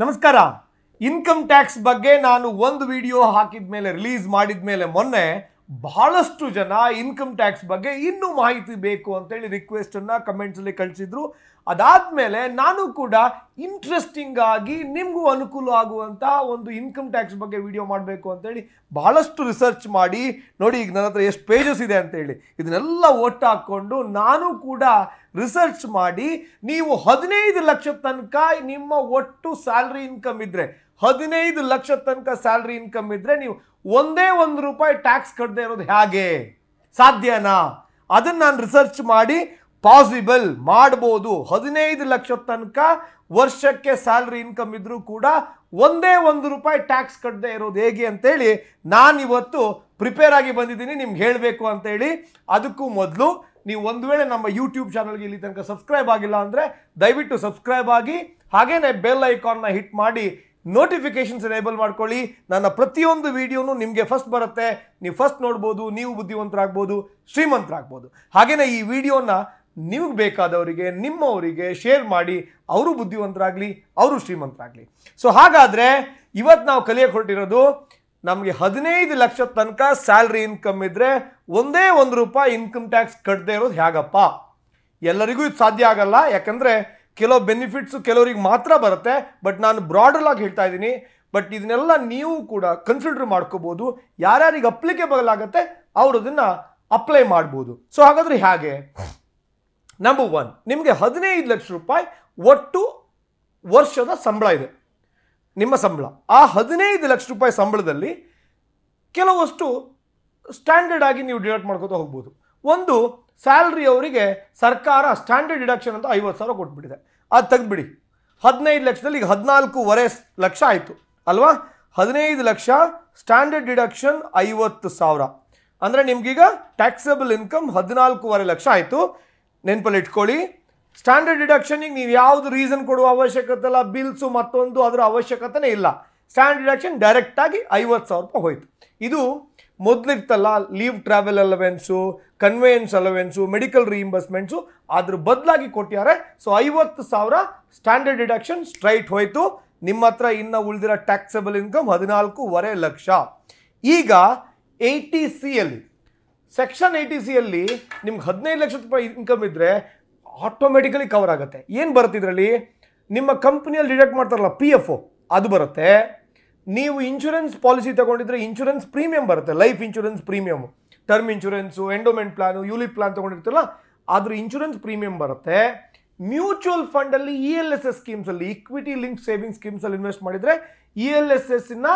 ನಮಸ್ಕಾರ income tax ಬಗ್ಗೆ ನಾನು ಒಂದು ವಿಡಿಯೋ ಹಾಕಿದ ಮೇಲೆ ರಿಲೀಸ್ ಮಾಡಿದ ಮೇಲೆ ಮೊನ್ನೆ ಬಹಳಷ್ಟು ಜನ ಇನ್ಕಮ್ ಟ್ಯಾಕ್ಸ್ ಬಗ್ಗೆ ಇನ್ನೂ ಮಾಹಿತಿ ಬೇಕು ಅಂತೇಳಿ ರಿಕ್ವೆಸ್ಟನ್ನು ಕಮೆಂಟ್ಸಲ್ಲಿ ಕಳಿಸಿದ್ರು ಮೇಲೆ ನಾನು ಕೂಡ ಇಂಟ್ರೆಸ್ಟಿಂಗ್ ಆಗಿ ನಿಮಗೂ ಅನುಕೂಲ ಆಗುವಂಥ ಒಂದು ಇನ್ಕಮ್ ಟ್ಯಾಕ್ಸ್ ಬಗ್ಗೆ ವಿಡಿಯೋ ಮಾಡಬೇಕು ಅಂತೇಳಿ ಬಹಳಷ್ಟು ರಿಸರ್ಚ್ ಮಾಡಿ ನೋಡಿ ಈಗ ನನ್ನ ಹತ್ರ ಎಷ್ಟು ಪೇಜಸ್ ಇದೆ ಅಂತೇಳಿ ಇದನ್ನೆಲ್ಲ ಒಟ್ಟು ಹಾಕ್ಕೊಂಡು ನಾನು ಕೂಡ ರಿಸರ್ಚ್ ಮಾಡಿ ನೀವು ಹದಿನೈದು ಲಕ್ಷ ತನಕ ನಿಮ್ಮ ಒಟ್ಟು ಸ್ಯಾಲ್ರಿ ಇನ್ಕಮ್ ಇದ್ದರೆ ಹದಿನೈದು ಲಕ್ಷ ತನಕ ಸ್ಯಾಲ್ರಿ ಇನ್ಕಮ್ ಇದ್ದರೆ ನೀವು ಒಂದೇ ಒಂದು ರೂಪಾಯಿ ಟ್ಯಾಕ್ಸ್ ಕಟ್ಟದೆ ಇರೋದು ಹೇಗೆ ಸಾಧ್ಯನಾ ಅದನ್ನು ನಾನು ರಿಸರ್ಚ್ ಮಾಡಿ ಪಾಸಿಬಲ್ ಮಾಡ್ಬೋದು ಹದಿನೈದು ಲಕ್ಷ ತನಕ ವರ್ಷಕ್ಕೆ ಸ್ಯಾಲ್ರಿ ಇನ್ಕಮ್ ಇದ್ದರೂ ಕೂಡ ಒಂದೇ ಒಂದು ರೂಪಾಯಿ ಟ್ಯಾಕ್ಸ್ ಕಟ್ಟದೆ ಇರೋದು ಹೇಗೆ ಅಂತೇಳಿ ಇವತ್ತು ಪ್ರಿಪೇರ್ ಆಗಿ ಬಂದಿದ್ದೀನಿ ನಿಮ್ಗೆ ಹೇಳಬೇಕು ಅಂತೇಳಿ ಅದಕ್ಕೂ ಮೊದಲು ನೀವು ಒಂದು ವೇಳೆ ನಮ್ಮ ಯೂಟ್ಯೂಬ್ ಚಾನಲ್ಗೆ ಇಲ್ಲಿ ತನಕ ಸಬ್ಸ್ಕ್ರೈಬ್ ಆಗಿಲ್ಲ ಅಂದರೆ ದಯವಿಟ್ಟು ಸಬ್ಸ್ಕ್ರೈಬ್ ಆಗಿ ಹಾಗೇನೆ ಬೆಲ್ ಐಕಾನ್ನ ಹಿಟ್ ಮಾಡಿ ನೋಟಿಫಿಕೇಶನ್ಸ್ ಎನೇಬಲ್ ಮಾಡ್ಕೊಳ್ಳಿ ನನ್ನ ಪ್ರತಿಯೊಂದು ವಿಡಿಯೋನು ನಿಮಗೆ ಫಸ್ಟ್ ಬರುತ್ತೆ ನೀವು ಫಸ್ಟ್ ನೋಡ್ಬೋದು ನೀವು ಬುದ್ಧಿವಂತರಾಗ್ಬೋದು ಶ್ರೀಮಂತರಾಗ್ಬೋದು ಹಾಗೆಯೇ ಈ ವಿಡಿಯೋನ ನಿಮಗೆ ಬೇಕಾದವರಿಗೆ ನಿಮ್ಮವರಿಗೆ ಶೇರ್ ಮಾಡಿ ಅವರು ಬುದ್ಧಿವಂತರಾಗಲಿ ಅವರು ಶ್ರೀಮಂತರಾಗಲಿ ಸೊ ಹಾಗಾದರೆ ಇವತ್ತು ನಾವು ಕಲಿಯೋಕೆ ಹೊರಟಿರೋದು ನಮಗೆ ಹದಿನೈದು ಲಕ್ಷ ತನಕ ಸ್ಯಾಲ್ರಿ ಇನ್ಕಮ್ ಇದ್ದರೆ ಒಂದೇ ಒಂದು ರೂಪಾಯಿ ಇನ್ಕಮ್ ಟ್ಯಾಕ್ಸ್ ಕಟ್ಟದೇ ಇರೋದು ಹೇಗಪ್ಪ ಎಲ್ಲರಿಗೂ ಇದು ಸಾಧ್ಯ ಆಗಲ್ಲ ಯಾಕಂದರೆ ಕೆಲವು ಬೆನಿಫಿಟ್ಸು ಕೆಲವರಿಗೆ ಮಾತ್ರ ಬರುತ್ತೆ ಬಟ್ ನಾನು ಬ್ರಾಡರ್ ಆಗಿ ಹೇಳ್ತಾ ಇದ್ದೀನಿ ಬಟ್ ಇದನ್ನೆಲ್ಲ ನೀವು ಕೂಡ ಕನ್ಸಿಡರ್ ಮಾಡ್ಕೋಬೋದು ಯಾರ್ಯಾರಿಗೆ ಅಪ್ಲಿಕೇಬಲ್ ಆಗುತ್ತೆ ಅವರು ಅದನ್ನು ಅಪ್ಲೈ ಮಾಡ್ಬೋದು ಸೊ ಹಾಗಾದರೆ ಹೇಗೆ ನಂಬರ್ ಒನ್ ನಿಮಗೆ ಹದಿನೈದು ಲಕ್ಷ ರೂಪಾಯಿ ಒಟ್ಟು ವರ್ಷದ ಸಂಬಳ ಇದೆ ನಿಮ್ಮ ಸಂಬಳ ಆ ಹದಿನೈದು ಲಕ್ಷ ರೂಪಾಯಿ ಸಂಬಳದಲ್ಲಿ ಕೆಲವಷ್ಟು ಸ್ಟ್ಯಾಂಡರ್ಡ್ ಆಗಿ ನೀವು ಡಿಡಕ್ಟ್ ಮಾಡ್ಕೋತಾ ಹೋಗ್ಬೋದು ಒಂದು ಸ್ಯಾಲ್ರಿ ಅವರಿಗೆ ಸರ್ಕಾರ ಸ್ಟ್ಯಾಂಡರ್ಡ್ ಡಿಡಕ್ಷನ್ ಅಂತ ಐವತ್ತು ಸಾವಿರ ಕೊಟ್ಬಿಟ್ಟಿದೆ ಅದು ತೆಗೆದುಬಿಡಿ ಹದಿನೈದು ಲಕ್ಷದಲ್ಲಿ ಈಗ ಹದಿನಾಲ್ಕೂವರೆ ಲಕ್ಷ ಆಯಿತು ಅಲ್ವಾ ಹದಿನೈದು ಲಕ್ಷ ಸ್ಟ್ಯಾಂಡರ್ಡ್ ಡಿಡಕ್ಷನ್ ಐವತ್ತು ಸಾವಿರ ಅಂದರೆ ನಿಮಗೀಗ ಟ್ಯಾಕ್ಸಬಲ್ ಇನ್ಕಮ್ ಹದಿನಾಲ್ಕೂವರೆ ಲಕ್ಷ ಆಯಿತು ನೆನಪಲ್ಲಿ ಇಟ್ಕೊಳ್ಳಿ ಸ್ಟ್ಯಾಂಡರ್ಡ್ ಡಿಡಕ್ಷನಿಗೆ ನೀವು ಯಾವುದು ರೀಸನ್ ಕೊಡುವ ಅವಶ್ಯಕತೆ ಇಲ್ಲ ಬಿಲ್ಸು ಮತ್ತೊಂದು ಅದರ ಅವಶ್ಯಕತೆನೇ ಇಲ್ಲ ಸ್ಟ್ಯಾಂಡರ್ಡ್ ಡಿಡಕ್ಷನ್ ಡೈರೆಕ್ಟಾಗಿ ಐವತ್ತು ಸಾವಿರ ರೂಪಾಯಿ ಹೋಯಿತು ಇದು ಮೊದಲಿರ್ತಲ್ಲ leave travel allowance conveyance allowance medical reimbursements ಅದ್ರ ಬದಲಾಗಿ ಕೊಟ್ಟಿದ್ದಾರೆ ಸೊ ಐವತ್ತು ಸಾವಿರ ಸ್ಟ್ಯಾಂಡರ್ಡ್ ಡಿಡಕ್ಷನ್ ಸ್ಟ್ರೈಟ್ ಹೋಯಿತು ನಿಮ್ಮ ಹತ್ರ ಇನ್ನು ಉಳಿದಿರೋ ಟ್ಯಾಕ್ಸಬಲ್ ಇನ್ಕಮ್ ಹದಿನಾಲ್ಕೂವರೆ ಲಕ್ಷ ಈಗ ಏಯ್ಟಿ ಸಿಯಲ್ಲಿ ಸೆಕ್ಷನ್ ಏಯ್ಟಿ ಸಿಯಲ್ಲಿ ನಿಮ್ಗೆ ಹದಿನೈದು ಲಕ್ಷ ರೂಪಾಯಿ ಇನ್ಕಮ್ ಇದ್ದರೆ ಆಟೋಮೆಟಿಕಲಿ ಕವರ್ ಆಗುತ್ತೆ ಏನು ಬರುತ್ತೆ ಇದರಲ್ಲಿ ನಿಮ್ಮ ಕಂಪ್ನಿಯಲ್ಲಿ ಡಿಡಕ್ಟ್ ಮಾಡ್ತಾರಲ್ಲ ಪಿ ಎಫ್ ಅದು ಬರುತ್ತೆ ನೀವು ಇನ್ಶೂರೆನ್ಸ್ ಪಾಲಿಸಿ ತಗೊಂಡಿದ್ರೆ ಇನ್ಶೂರೆನ್ಸ್ ಪ್ರೀಮಿಯಂ ಬರುತ್ತೆ life insurance premium term insurance endowment plan ULIP plan ತೊಗೊಂಡಿರ್ತಲ್ಲ ಅದ್ರ ಇನ್ಶೂರೆನ್ಸ್ ಪ್ರೀಮಿಯಂ ಬರುತ್ತೆ ಮ್ಯೂಚುವಲ್ ಫಂಡಲ್ಲಿ ಇ ಎಲ್ ಎಸ್ ಎಸ್ ಸ್ಕೀಮ್ಸಲ್ಲಿ ಇಕ್ವಿಟಿ ಲಿಂಕ್ ಸೇವಿಂಗ್ ಸ್ಕೀಮ್ಸಲ್ಲಿ ಇನ್ವೆಸ್ಟ್ ಮಾಡಿದರೆ ಇ ಎಲ್ ಎಸ್ ಎಸ್ನ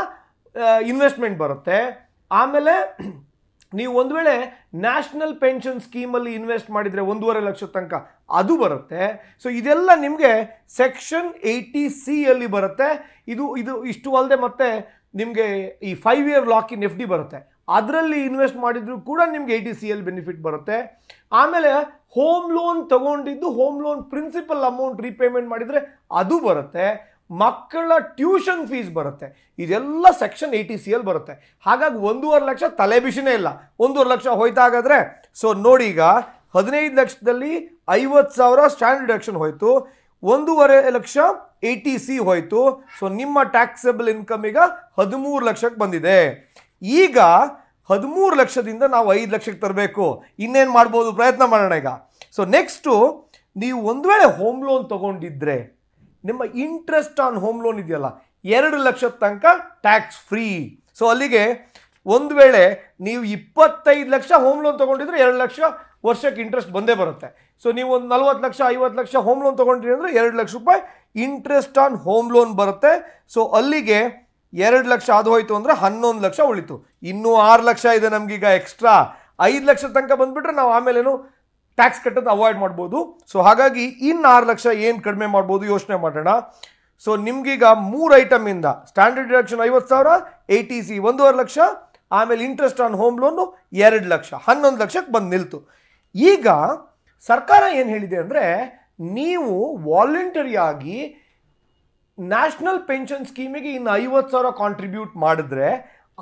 ಇನ್ವೆಸ್ಟ್ಮೆಂಟ್ ಬರುತ್ತೆ ಆಮೇಲೆ ನೀವು ಒಂದು ವೇಳೆ ನ್ಯಾಷನಲ್ ಪೆನ್ಷನ್ ಸ್ಕೀಮಲ್ಲಿ ಇನ್ವೆಸ್ಟ್ ಮಾಡಿದರೆ ಒಂದೂವರೆ ಲಕ್ಷ ತನಕ ಅದು ಬರುತ್ತೆ ಸೊ ಇದೆಲ್ಲ ನಿಮಗೆ ಸೆಕ್ಷನ್ ಏಯ್ಟಿ ಸಿಯಲ್ಲಿ ಬರುತ್ತೆ ಇದು ಇದು ಇಷ್ಟು ಅಲ್ಲದೆ ಮತ್ತೆ ನಿಮಗೆ ಈ five year lock in F D ಬರುತ್ತೆ ಅದರಲ್ಲಿ ಇನ್ವೆಸ್ಟ್ ಮಾಡಿದರೂ ಕೂಡ ನಿಮಗೆ ಏಯ್ಟಿ ಸಿ ಎಲ್ ಬೆನಿಫಿಟ್ ಬರುತ್ತೆ ಆಮೇಲೆ ಹೋಮ್ ಲೋನ್ ತಗೊಂಡಿದ್ದು home loan principal amount repayment ಮಾಡಿದರೆ ಅದು ಬರುತ್ತೆ ಮಕ್ಕಳ ಟ್ಯೂಷನ್ ಫೀಸ್ ಬರುತ್ತೆ ಇದೆಲ್ಲ ಸೆಕ್ಷನ್ ಏಯ್ಟಿ ಸಿ ಎಲ್ ಬರುತ್ತೆ ಹಾಗಾಗಿ ಒಂದೂವರೆ ಲಕ್ಷ ತಲೆಬಿಸಿನೇ ಇಲ್ಲ ಒಂದೂವರೆ ಲಕ್ಷ ಹೋಯ್ತಾ ಸೊ ನೋಡಿ ಈಗ ಹದಿನೈದು ಲಕ್ಷದಲ್ಲಿ ಐವತ್ತು ಸಾವಿರ ಸ್ಟ್ಯಾಂಡರ್ಡ್ ಡಿಡಕ್ಷನ್ ಹೋಯಿತು ಒಂದೂವರೆ ಲಕ್ಷ ಏಯ್ಟಿ ಸಿ ಹೋಯಿತು ಸೊ ನಿಮ್ಮ ಟ್ಯಾಕ್ಸಬಲ್ ಇನ್ಕಮ್ ಈಗ ಹದಿಮೂರು ಲಕ್ಷಕ್ಕೆ ಬಂದಿದೆ ಈಗ ಹದಿಮೂರು ಲಕ್ಷದಿಂದ ನಾವು ಐದು ಲಕ್ಷಕ್ಕೆ ತರಬೇಕು ಇನ್ನೇನು ಮಾಡ್ಬೋದು ಪ್ರಯತ್ನ ಮಾಡೋಣ ಈಗ ಸೊ ನೆಕ್ಸ್ಟು ನೀವು ಒಂದು ವೇಳೆ ಹೋಮ್ ಲೋನ್ ತೊಗೊಂಡಿದ್ರೆ ನಿಮ್ಮ ಇಂಟ್ರೆಸ್ಟ್ ಆನ್ ಹೋಮ್ ಲೋನ್ ಇದೆಯಲ್ಲ ಎರಡು ಲಕ್ಷದ ತನಕ ಟ್ಯಾಕ್ಸ್ ಫ್ರೀ ಸೊ ಅಲ್ಲಿಗೆ ಒಂದು ವೇಳೆ ನೀವು ಇಪ್ಪತ್ತೈದು ಲಕ್ಷ ಹೋಮ್ ಲೋನ್ ತೊಗೊಂಡಿದ್ರೆ ಎರಡು ಲಕ್ಷ ವರ್ಷಕ್ಕೆ ಇಂಟ್ರೆಸ್ಟ್ ಬಂದೇ ಬರುತ್ತೆ ಸೊ ನೀವು ಒಂದು ನಲ್ವತ್ತು ಲಕ್ಷ ಐವತ್ತು ಲಕ್ಷ ಹೋಮ್ ಲೋನ್ ತೊಗೊಂಡ್ರಿ ಅಂದರೆ ಎರಡು ಲಕ್ಷ ರೂಪಾಯಿ ಇಂಟ್ರೆಸ್ಟ್ ಆನ್ ಹೋಮ್ ಲೋನ್ ಬರುತ್ತೆ ಸೊ ಅಲ್ಲಿಗೆ ಎರಡು ಲಕ್ಷ ಅದು ಹೋಯಿತು ಅಂದರೆ ಹನ್ನೊಂದು ಲಕ್ಷ ಉಳಿತು ಇನ್ನೂ ಆರು ಲಕ್ಷ ಇದೆ ನಮಗೀಗ ಎಕ್ಸ್ಟ್ರಾ ಐದು ಲಕ್ಷ ತನಕ ಬಂದುಬಿಟ್ರೆ ನಾವು ಆಮೇಲೇನು ಟ್ಯಾಕ್ಸ್ ಕಟ್ಟೋದು ಅವಾಯ್ಡ್ ಮಾಡ್ಬೋದು ಸೊ ಹಾಗಾಗಿ ಇನ್ನು ಆರು ಲಕ್ಷ ಏನು ಕಡಿಮೆ ಮಾಡ್ಬೋದು ಯೋಚನೆ ಮಾಡೋಣ ಸೊ ನಿಮಗೀಗ ಮೂರು ಐಟಮ್ ಇಂದ ಸ್ಟ್ಯಾಂಡರ್ಡ್ ಡಿಡಕ್ಷನ್ ಐವತ್ತು ಸಾವಿರ ಎ ಟಿ ಸಿ ಒಂದೂವರೆ ಲಕ್ಷ ಆಮೇಲೆ ಇಂಟ್ರೆಸ್ಟ್ ಆನ್ ಹೋಮ್ ಲೋನು ಎರಡು ಲಕ್ಷ ಹನ್ನೊಂದು ಲಕ್ಷಕ್ಕೆ ಬಂದು ನಿಲ್ತು ಈಗ ಸರ್ಕಾರ ಏನು ಹೇಳಿದೆ ಅಂದರೆ ನೀವು ವಾಲಂಟರಿಯಾಗಿ ನ್ಯಾಷನಲ್ ಪೆನ್ಷನ್ ಸ್ಕೀಮಿಗೆ ಇನ್ನು ಐವತ್ತು ಸಾವಿರ ಕಾಂಟ್ರಿಬ್ಯೂಟ್ ಮಾಡಿದ್ರೆ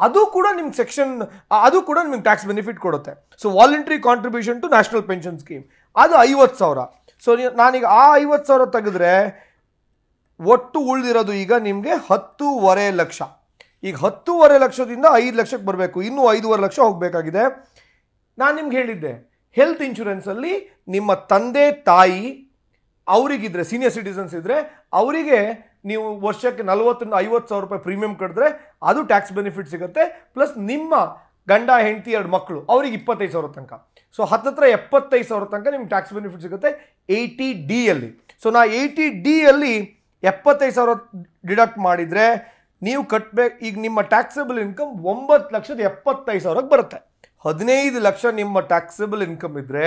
ಅದು ಕೂಡ ನಿಮ್ಗೆ ಸೆಕ್ಷನ್ ಅದು ಕೂಡ ನಿಮ್ಗೆ ಟ್ಯಾಕ್ಸ್ ಬೆನಿಫಿಟ್ ಕೊಡುತ್ತೆ so voluntary contribution to national pension scheme ಅದು ಐವತ್ತು ಸಾವಿರ ಸೊ ನಾನೀಗ ಆ ಐವತ್ತು ಸಾವಿರ ತೆಗೆದ್ರೆ ಒಟ್ಟು ಉಳಿದಿರೋದು ಈಗ ನಿಮಗೆ ಹತ್ತೂವರೆ ಲಕ್ಷ ಈಗ ಹತ್ತೂವರೆ ಲಕ್ಷದಿಂದ ಐದು ಲಕ್ಷಕ್ಕೆ ಬರಬೇಕು ಇನ್ನೂ ಐದೂವರೆ ಲಕ್ಷ ಹೋಗಬೇಕಾಗಿದೆ ನಾನು ನಿಮ್ಗೆ ಹೇಳಿದ್ದೆ ಹೆಲ್ತ್ ಇನ್ಶೂರೆನ್ಸಲ್ಲಿ ನಿಮ್ಮ ತಂದೆ ತಾಯಿ ಅವರಿಗಿದ್ರೆ ಸೀನಿಯರ್ ಸಿಟಿಸನ್ಸ್ ಇದ್ದರೆ ಅವರಿಗೆ ನೀವು ವರ್ಷಕ್ಕೆ ನಲವತ್ತರಿಂದ ಐವತ್ತು ಸಾವಿರ ರೂಪಾಯಿ ಪ್ರೀಮಿಯಂ ಕಟ್ಟಿದ್ರೆ ಅದು ಟ್ಯಾಕ್ಸ್ ಬೆನಿಫಿಟ್ ಸಿಗುತ್ತೆ ಪ್ಲಸ್ ನಿಮ್ಮ ಗಂಡ ಹೆಂಡತಿ ಎರಡು ಮಕ್ಕಳು ಅವ್ರಿಗೆ ಇಪ್ಪತ್ತೈದು ಸಾವಿರ ತನಕ ಸೊ ಹತ್ತತ್ರ ಎಪ್ಪತ್ತೈದು ಸಾವಿರ ತನಕ ನಿಮ್ಗೆ ಟ್ಯಾಕ್ಸ್ ಬೆನಿಫಿಟ್ ಸಿಗುತ್ತೆ ಏಯ್ಟಿ ಡಿಯಲ್ಲಿ ಸೊ ನಾ ಏಯ್ಟಿ ಡಿಯಲ್ಲಿ ಎಪ್ಪತ್ತೈದು ಸಾವಿರ ಡಿಡಕ್ಟ್ ಮಾಡಿದರೆ ನೀವು ಕಟ್ಟಬೇಕು ಈಗ ನಿಮ್ಮ ಟ್ಯಾಕ್ಸಬಲ್ ಇನ್ಕಮ್ ಒಂಬತ್ತು ಲಕ್ಷದ ಎಪ್ಪತ್ತೈದು ಸಾವಿರಕ್ಕೆ ಬರುತ್ತೆ ಹದಿನೈದು ಲಕ್ಷ ನಿಮ್ಮ ಟ್ಯಾಕ್ಸಬಲ್ ಇನ್ಕಮ್ ಇದ್ದರೆ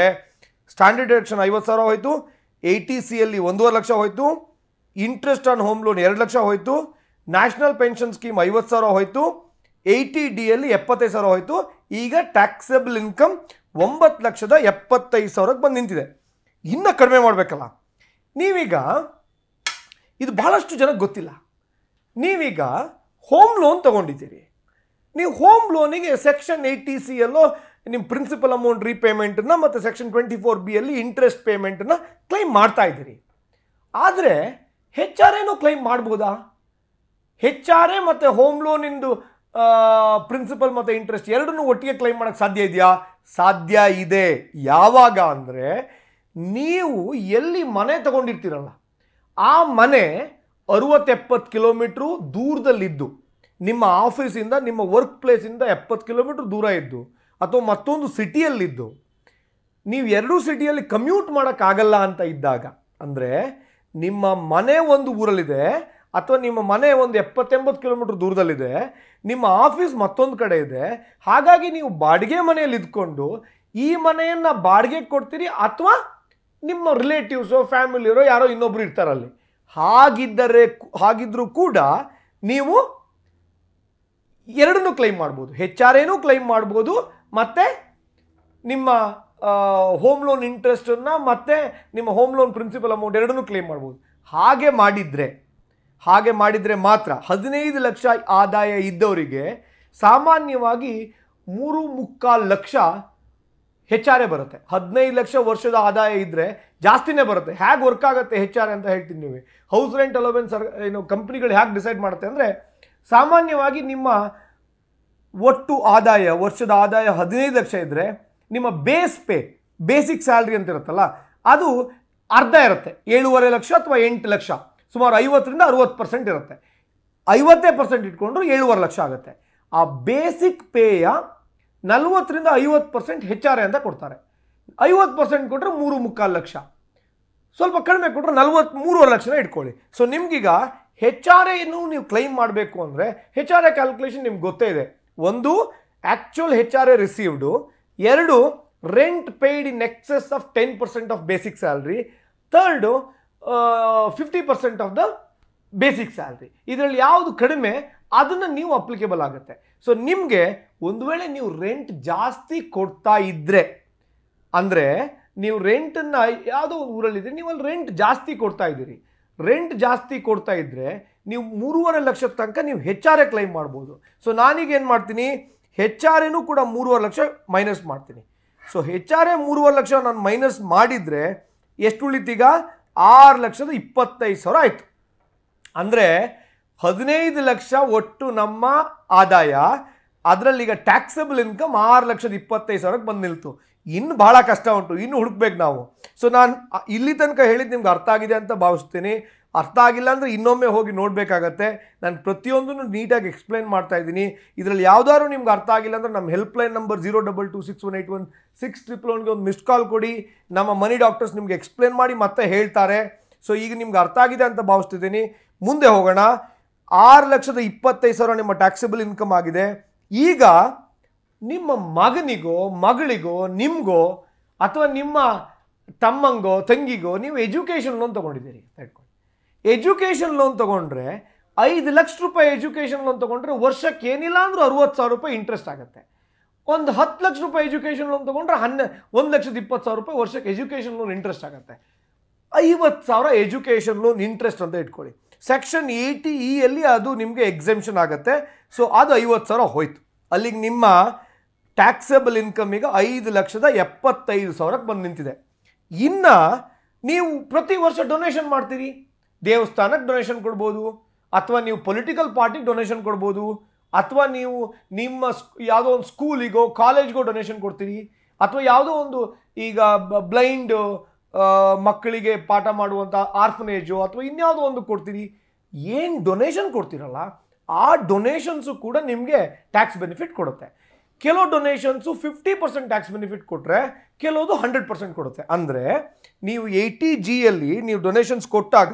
ಸ್ಟ್ಯಾಂಡರ್ಡ್ ಡಿಡಕ್ಷನ್ ಐವತ್ತು ಸಾವಿರ ಹೋಯಿತು ಏಯ್ಟಿ ಸಿಯಲ್ಲಿ ಒಂದೂವರೆ ಲಕ್ಷ ಹೋಯಿತು ಇಂಟ್ರೆಸ್ಟ್ ಆನ್ ಹೋಮ್ ಲೋನ್ ಎರಡು ಲಕ್ಷ ಹೋಯಿತು ನ್ಯಾಷನಲ್ ಪೆನ್ಷನ್ ಸ್ಕೀಮ್ ಐವತ್ತು ಸಾವಿರ ಹೋಯಿತು ಏಯ್ಟಿ ಡಿಯಲ್ಲಿ ಎಪ್ಪತ್ತೈದು ಸಾವಿರ ಹೋಯಿತು ಈಗ ಟ್ಯಾಕ್ಸೆಬಲ್ ಇನ್ಕಮ್ ಒಂಬತ್ತು ಲಕ್ಷದ ಎಪ್ಪತ್ತೈದು ಸಾವಿರಕ್ಕೆ ಬಂದು ನಿಂತಿದೆ ಇನ್ನೂ ಕಡಿಮೆ ಮಾಡಬೇಕಲ್ಲ ನೀವೀಗ ಇದು ಬಹಳಷ್ಟು ಜನಕ್ಕೆ ಗೊತ್ತಿಲ್ಲ ನೀವೀಗ ಹೋಮ್ ಲೋನ್ ತೊಗೊಂಡಿದ್ದೀರಿ ನೀವು ಹೋಮ್ ಲೋನಿಗೆ ಸೆಕ್ಷನ್ ಏಯ್ಟಿ ಸಿ ಎಲ್ಲೋ ನಿಮ್ಮ ಪ್ರಿನ್ಸಿಪಲ್ ಅಮೌಂಟ್ ರೀಪೇಮೆಂಟನ್ನು ಮತ್ತು ಸೆಕ್ಷನ್ ಟ್ವೆಂಟಿ ಫೋರ್ ಬಿ ಅಲ್ಲಿ ಇಂಟ್ರೆಸ್ಟ್ ಪೇಮೆಂಟನ್ನು ಕ್ಲೈಮ್ ಮಾಡ್ತಾ ಇದ್ದೀರಿ ಆದರೆ ಹೆಚ್ ಆರ್ ಎನೂ ಕ್ಲೈಮ್ ಮಾಡ್ಬೋದಾ ಹೆಚ್ ಆರ್ ಎ ಮತ್ತು ಹೋಮ್ ಲೋನಿಂದು ಪ್ರಿನ್ಸಿಪಲ್ ಮತ್ತು ಇಂಟ್ರೆಸ್ಟ್ ಎರಡನ್ನೂ ಒಟ್ಟಿಗೆ ಕ್ಲೈಮ್ ಮಾಡೋಕ್ಕೆ ಸಾಧ್ಯ ಇದೆಯಾ ಸಾಧ್ಯ ಇದೆ ಯಾವಾಗ ಅಂದರೆ ನೀವು ಎಲ್ಲಿ ಮನೆ ತಗೊಂಡಿರ್ತೀರಲ್ಲ ಆ ಮನೆ ಅರುವತ್ತೆಪ್ಪತ್ತು ಕಿಲೋಮೀಟ್ರು ದೂರದಲ್ಲಿದ್ದು ನಿಮ್ಮ ಆಫೀಸಿಂದ ನಿಮ್ಮ ವರ್ಕ್ ಪ್ಲೇಸಿಂದ ಎಪ್ಪತ್ತು ಕಿಲೋಮೀಟ್ರ್ ದೂರ ಇದ್ದು ಅಥವಾ ಮತ್ತೊಂದು ಸಿಟಿಯಲ್ಲಿದ್ದು ನೀವು ಎರಡೂ ಸಿಟಿಯಲ್ಲಿ ಕಮ್ಯೂಟ್ ಮಾಡೋಕ್ಕಾಗಲ್ಲ ಅಂತ ಇದ್ದಾಗ ಅಂದರೆ ನಿಮ್ಮ ಮನೆ ಒಂದು ಊರಲ್ಲಿದೆ ಅಥವಾ ನಿಮ್ಮ ಮನೆ ಒಂದು ಎಪ್ಪತ್ತೆಂಬತ್ತು ಕಿಲೋಮೀಟ್ರ್ ದೂರದಲ್ಲಿದೆ ನಿಮ್ಮ ಆಫೀಸ್ ಮತ್ತೊಂದು ಕಡೆ ಇದೆ ಹಾಗಾಗಿ ನೀವು ಬಾಡಿಗೆ ಮನೆಯಲ್ಲಿ ಇದ್ಕೊಂಡು ಈ ಮನೆಯನ್ನು ಬಾಡಿಗೆ ಕೊಡ್ತೀರಿ ಅಥವಾ ನಿಮ್ಮ ರಿಲೇಟಿವ್ಸೋ ಫ್ಯಾಮಿಲಿಯರೋ ಯಾರೋ ಇನ್ನೊಬ್ರು ಇರ್ತಾರಲ್ಲಿ ಹಾಗಿದ್ದರೆ ಹಾಗಿದ್ರೂ ಕೂಡ ನೀವು ಎರಡನ್ನೂ ಕ್ಲೈಮ್ ಮಾಡ್ಬೋದು ಹೆಚ್ ಆರ್ ಏನೂ ಕ್ಲೈಮ್ ಮಾಡ್ಬೋದು ಮತ್ತು ನಿಮ್ಮ ಹೋಮ್ ಲೋನ್ ಇಂಟ್ರೆಸ್ಟನ್ನು ಮತ್ತು ನಿಮ್ಮ ಹೋಮ್ ಲೋನ್ ಪ್ರಿನ್ಸಿಪಲ್ ಅಮೌಂಟ್ ಎರಡನ್ನೂ ಕ್ಲೇಮ್ ಮಾಡ್ಬೋದು ಹಾಗೆ ಮಾಡಿದರೆ ಹಾಗೆ ಮಾಡಿದರೆ ಮಾತ್ರ ಹದಿನೈದು ಲಕ್ಷ ಆದಾಯ ಇದ್ದವರಿಗೆ ಸಾಮಾನ್ಯವಾಗಿ ಮೂರು ಮುಕ್ಕಾಲು ಲಕ್ಷ ಹೆಚ್ಚಾರೆ ಬರುತ್ತೆ ಹದಿನೈದು ಲಕ್ಷ ವರ್ಷದ ಆದಾಯ ಇದ್ದರೆ ಜಾಸ್ತಿನೇ ಬರುತ್ತೆ ಹೇಗೆ ವರ್ಕ್ ಆಗುತ್ತೆ ಹೆಚ್ಚಾರೆ ಅಂತ ಹೇಳ್ತೀನಿ ನೀವು ಹೌಸ್ ರೆಂಟ್ ಅಲೋವೆನ್ಸ್ ಸರ್ ಏನು ಕಂಪ್ನಿಗಳು ಹೇಗೆ ಡಿಸೈಡ್ ಮಾಡುತ್ತೆ ಅಂದರೆ ಸಾಮಾನ್ಯವಾಗಿ ನಿಮ್ಮ ಒಟ್ಟು ಆದಾಯ ವರ್ಷದ ಆದಾಯ ಹದಿನೈದು ಲಕ್ಷ ಇದ್ದರೆ ನಿಮ್ಮ ಬೇಸ್ ಪೇ ಬೇಸಿಕ್ ಸ್ಯಾಲ್ರಿ ಅಂತ ಇರುತ್ತಲ್ಲ ಅದು ಅರ್ಧ ಇರುತ್ತೆ ಏಳುವರೆ ಲಕ್ಷ ಅಥವಾ ಎಂಟು ಲಕ್ಷ ಸುಮಾರು ಐವತ್ತರಿಂದ ಅರುವತ್ತು ಪರ್ಸೆಂಟ್ ಇರುತ್ತೆ ಐವತ್ತೇ ಪರ್ಸೆಂಟ್ ಇಟ್ಕೊಂಡ್ರು ಏಳುವರೆ ಲಕ್ಷ ಆಗುತ್ತೆ ಆ ಬೇಸಿಕ್ ಪೇಯ ನಲವತ್ತರಿಂದ ಐವತ್ತು ಪರ್ಸೆಂಟ್ ಹೆಚ್ಚಾರೆ ಅಂತ ಕೊಡ್ತಾರೆ ಐವತ್ತು ಪರ್ಸೆಂಟ್ ಕೊಟ್ಟರೆ ಮೂರು ಮುಕ್ಕಾಲು ಲಕ್ಷ ಸ್ವಲ್ಪ ಕಡಿಮೆ ಕೊಟ್ಟರೆ ನಲ್ವತ್ತು ಮೂರುವರೆ ಲಕ್ಷನ ಇಟ್ಕೊಳ್ಳಿ ಸೊ ನಿಮ್ಗೀಗ ಹೆಚ್ ಆರ್ ಎನ್ನು ನೀವು ಕ್ಲೈಮ್ ಮಾಡಬೇಕು ಅಂದರೆ ಹೆಚ್ ಆರ್ ಎ ಕ್ಯಾಲ್ಕುಲೇಷನ್ ನಿಮ್ಗೆ ಗೊತ್ತೇ ಇದೆ ಒಂದು actual H R A received ಎರಡು rent paid in excess of ten percent of basic salary third fifty percent of the basic salary ಇದರಲ್ಲಿ ಯಾವುದು ಕಡಿಮೆ ಅದನ್ನು ನೀವು ಅಪ್ಲಿಕೇಬಲ್ ಆಗುತ್ತೆ ಸೊ ನಿಮಗೆ ಒಂದು ವೇಳೆ ನೀವು ರೆಂಟ್ ಜಾಸ್ತಿ ಕೊಡ್ತಾ ಇದ್ದರೆ ಅಂದರೆ ನೀವು ರೆಂಟನ್ನು ಯಾವುದೋ ಊರಲ್ಲಿದ್ದರೆ ನೀವು ಅಲ್ಲಿ ರೆಂಟ್ ಜಾಸ್ತಿ ಕೊಡ್ತಾ ಇದ್ದೀರಿ ರೆಂಟ್ ಜಾಸ್ತಿ ಕೊಡ್ತಾ ಇದ್ದರೆ ನೀವು ಮೂರುವರೆ ಲಕ್ಷದ ತನಕ ನೀವು ಹೆಚ್ ಆರ್ ಎ ಕ್ಲೈಮ್ ಮಾಡ್ಬೋದು ಸೊ ನಾನೀಗ ಏನು ಮಾಡ್ತೀನಿ ಹೆಚ್ ಆರ್ ಎನೂ ಕೂಡ ಮೂರುವರೆ ಲಕ್ಷ ಮೈನಸ್ ಮಾಡ್ತೀನಿ ಸೊ ಹೆಚ್ ಆರ್ ಎ ಮೂರುವರೆ ಲಕ್ಷ ನಾನು ಮೈನಸ್ ಮಾಡಿದರೆ ಎಷ್ಟು ಉಳಿತೀಗ ಆರು ಲಕ್ಷದ ಇಪ್ಪತ್ತೈದು ಸಾವಿರ ಆಯಿತು ಅಂದರೆ ಹದಿನೈದು ಲಕ್ಷ ಒಟ್ಟು ನಮ್ಮ ಆದಾಯ ಅದರಲ್ಲಿ ಈಗ ಟ್ಯಾಕ್ಸಬಲ್ ಇನ್ಕಮ್ ಆರು ಲಕ್ಷದ ಇಪ್ಪತ್ತೈದು ಸಾವಿರಕ್ಕೆ ಬಂದು ನಿಲ್ತು ಇನ್ನು ಭಾಳ ಕಷ್ಟ ಉಂಟು ಇನ್ನು ಹುಡುಕ್ಬೇಕು ನಾವು ಸೊ ನಾನು ಇಲ್ಲಿ ತನಕ ಹೇಳಿದ್ದು ನಿಮ್ಗೆ ಅರ್ಥ ಆಗಿದೆ ಅಂತ ಭಾವಿಸ್ತೀನಿ ಅರ್ಥ ಆಗಿಲ್ಲ ಅಂದರೆ ಇನ್ನೊಮ್ಮೆ ಹೋಗಿ ನೋಡಬೇಕಾಗತ್ತೆ ನಾನು ಪ್ರತಿಯೊಂದನ್ನು ನೀಟಾಗಿ ಎಕ್ಸ್ಪ್ಲೈನ್ ಮಾಡ್ತಾ ಇದ್ದೀನಿ ಇದರಲ್ಲಿ ಯಾವುದಾದ್ರು ನಿಮ್ಗೆ ಅರ್ಥ ಆಗಿಲ್ಲ ಅಂದರೆ ನಮ್ಮ help line number zero double two six one eight one six triple ಒನ್ಗೆ ಒಂದು ಮಿಸ್ಡ್ ಕಾಲ್ ಕೊಡಿ ನಮ್ಮ ಮನಿ ಡಾಕ್ಟರ್ಸ್ ನಿಮ್ಗೆ ಎಕ್ಸ್ಪ್ಲೇನ್ ಮಾಡಿ ಮತ್ತೆ ಹೇಳ್ತಾರೆ ಸೊ ಈಗ ನಿಮ್ಗೆ ಅರ್ಥ ಆಗಿದೆ ಅಂತ ಭಾವಿಸ್ತಿದ್ದೀನಿ ಮುಂದೆ ಹೋಗೋಣ ಆರು ಲಕ್ಷದ ಇಪ್ಪತ್ತೈದು ಸಾವಿರ ನಿಮ್ಮ ಟ್ಯಾಕ್ಸಬಲ್ ಇನ್ಕಮ್ ಆಗಿದೆ ಈಗ ನಿಮ್ಮ ಮಗನಿಗೋ ಮಗಳಿಗೋ ನಿಮಗೋ ಅಥವಾ ನಿಮ್ಮ ತಮ್ಮಂಗೋ ತಂಗಿಗೋ ನೀವು ಎಜುಕೇಷನ್ ಲೋನ್ ತೊಗೊಂಡಿದ್ದೀರಿ ಎಜುಕೇಷನ್ ಲೋನ್ ತೊಗೊಂಡ್ರೆ ಐದು ಲಕ್ಷ ರೂಪಾಯಿ ಎಜುಕೇಷನ್ ಲೋನ್ ತೊಗೊಂಡ್ರೆ ವರ್ಷಕ್ಕೆ ಏನಿಲ್ಲ ಅಂದರೂ ಅರುವತ್ತು ಸಾವಿರ ರೂಪಾಯಿ ಇಂಟ್ರೆಸ್ಟ್ ಆಗುತ್ತೆ ಒಂದು ಹತ್ತು ಲಕ್ಷ ರೂಪಾಯಿ ಎಜುಕೇಷನ್ ಲೋನ್ ತೊಗೊಂಡ್ರೆ ಹನ್ನೆ ಒಂದು ಲಕ್ಷದ ಇಪ್ಪತ್ತು ಸಾವಿರ ರೂಪಾಯಿ ವರ್ಷಕ್ಕೆ ಎಜುಕೇಷನ್ ಲೋನ್ ಇಂಟ್ರೆಸ್ಟ್ ಆಗುತ್ತೆ ಐವತ್ತು ಸಾವಿರ ಎಜುಕೇಷನ್ ಲೋನ್ ಇಂಟ್ರೆಸ್ಟ್ ಅಂತ ಇಟ್ಕೊಳ್ಳಿ ಸೆಕ್ಷನ್ ಏಯ್ಟಿ ಇಯಲ್ಲಿ ಅದು ನಿಮಗೆ ಎಕ್ಸೆಂಪ್ಷನ್ ಆಗುತ್ತೆ ಸೊ ಅದು ಐವತ್ತು ಸಾವಿರ ಹೋಯ್ತು ಅಲ್ಲಿಗೆ ನಿಮ್ಮ ಟ್ಯಾಕ್ಸೆಬಲ್ ಇನ್ಕಮ್ ಈಗ ಐದು ಲಕ್ಷದ ಎಪ್ಪತ್ತೈದು ಸಾವಿರಕ್ಕೆ ಬಂದು ನಿಂತಿದೆ ಇನ್ನು ನೀವು ಪ್ರತಿ ವರ್ಷ ಡೊನೇಷನ್ ಮಾಡ್ತೀರಿ ದೇವಸ್ಥಾನಕ್ಕೆ ಡೊನೇಷನ್ ಕೊಡ್ಬೋದು ಅಥವಾ ನೀವು ಪೊಲಿಟಿಕಲ್ ಪಾರ್ಟಿಗೆ ಡೊನೇಷನ್ ಕೊಡ್ಬೋದು ಅಥವಾ ನೀವು ನಿಮ್ಮ ಯಾವುದೋ ಒಂದು ಸ್ಕೂಲಿಗೋ ಕಾಲೇಜ್ಗೋ ಡೊನೇಷನ್ ಕೊಡ್ತೀರಿ ಅಥವಾ ಯಾವುದೋ ಒಂದು ಈಗ ಬ್ಲೈಂಡ್ ಮಕ್ಕಳಿಗೆ ಪಾಠ ಮಾಡುವಂಥ ಆರ್ಫನೇಜು ಅಥವಾ ಇನ್ಯಾವುದೋ ಒಂದು ಕೊಡ್ತೀರಿ ಏನು ಡೊನೇಷನ್ ಕೊಡ್ತೀರಲ್ಲ ಆ ಡೊನೇಷನ್ಸು ಕೂಡ ನಿಮಗೆ ಟ್ಯಾಕ್ಸ್ ಬೆನಿಫಿಟ್ ಕೊಡುತ್ತೆ ಕೆಲವು donations fifty percent tax benefit ಕೊಟ್ಟರೆ ಕೆಲವೊಂದು ಹಂಡ್ರೆಡ್ ಪರ್ಸೆಂಟ್ ಕೊಡುತ್ತೆ ಅಂದರೆ ನೀವು ಏಯ್ಟಿ ಜಿಯಲ್ಲಿ ನೀವು ಡೊನೇಷನ್ಸ್ ಕೊಟ್ಟಾಗ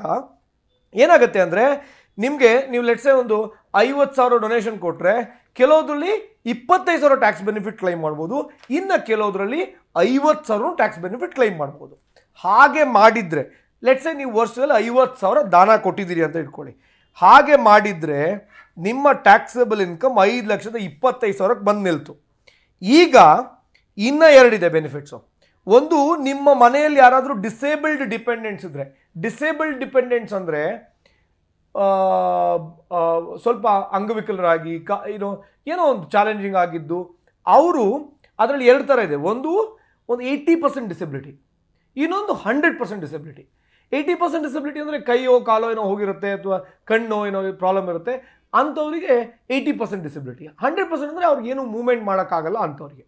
ಏನಾಗುತ್ತೆ ಅಂದರೆ ನಿಮಗೆ ನೀವು ಲೆಟ್ಸೆ ಒಂದು ಐವತ್ತು ಸಾವಿರ ಡೊನೇಷನ್ ಕೊಟ್ಟರೆ ಕೆಲವುದರಲ್ಲಿ ಇಪ್ಪತ್ತೈದು ಸಾವಿರ ಟ್ಯಾಕ್ಸ್ ಬೆನಿಫಿಟ್ ಕ್ಲೈಮ್ ಮಾಡ್ಬೋದು ಇನ್ನು ಕೆಲವೊದ್ರಲ್ಲಿ ಐವತ್ತು ಸಾವಿರ ಟ್ಯಾಕ್ಸ್ ಬೆನಿಫಿಟ್ ಕ್ಲೈಮ್ ಮಾಡ್ಬೋದು ಹಾಗೆ ಮಾಡಿದರೆ ಲೆಟ್ಸೆ ನೀವು ವರ್ಷದಲ್ಲಿ ಐವತ್ತು ಸಾವಿರ ದಾನ ಕೊಟ್ಟಿದ್ದೀರಿ ಅಂತ ಇಟ್ಕೊಳ್ಳಿ ಹಾಗೆ ಮಾಡಿದರೆ ನಿಮ್ಮ ಟ್ಯಾಕ್ಸಬಲ್ ಇನ್ಕಮ್ ಐದು ಲಕ್ಷದ ಇಪ್ಪತ್ತೈದು ಸಾವಿರಕ್ಕೆ ಬಂದು ನಿಲ್ತು ಈಗ ಇನ್ನೂ ಎರಡಿದೆ ಬೆನಿಫಿಟ್ಸು ಒಂದು ನಿಮ್ಮ ಮನೆಯಲ್ಲಿ ಯಾರಾದರೂ ಡಿಸೇಬಲ್ಡ್ ಡಿಪೆಂಡೆಂಟ್ಸ್ ಇದ್ದರೆ ಡಿಸೇಬಲ್ಡ್ ಡಿಪೆಂಡೆಂಟ್ಸ್ ಅಂದರೆ ಸ್ವಲ್ಪ ಅಂಗವಿಕಲರಾಗಿ ಕ ಏನೋ ಏನೋ ಒಂದು ಚಾಲೆಂಜಿಂಗ್ ಆಗಿದ್ದು ಅವರು ಅದರಲ್ಲಿ ಎರಡು ಥರ ಇದೆ ಒಂದು ಒಂದು ಏಯ್ಟಿ ಪರ್ಸೆಂಟ್ ಡಿಸೆಬಿಲಿಟಿ ಇನ್ನೊಂದು hundred percent disability eighty percent disability ಅಂದರೆ ಕೈಯೋ ಕಾಲೋ ಏನೋ ಹೋಗಿರುತ್ತೆ ಅಥವಾ ಕಣ್ಣೋ ಏನೋ ಪ್ರಾಬ್ಲಮ್ ಇರುತ್ತೆ ಅಂಥವರಿಗೆ eighty percent disability hundred percent ಅಂದರೆ ಅವ್ರಿಗೆ ಏನು ಮೂವ್ಮೆಂಟ್ ಮಾಡೋಕ್ಕಾಗಲ್ಲ ಅಂಥವ್ರಿಗೆ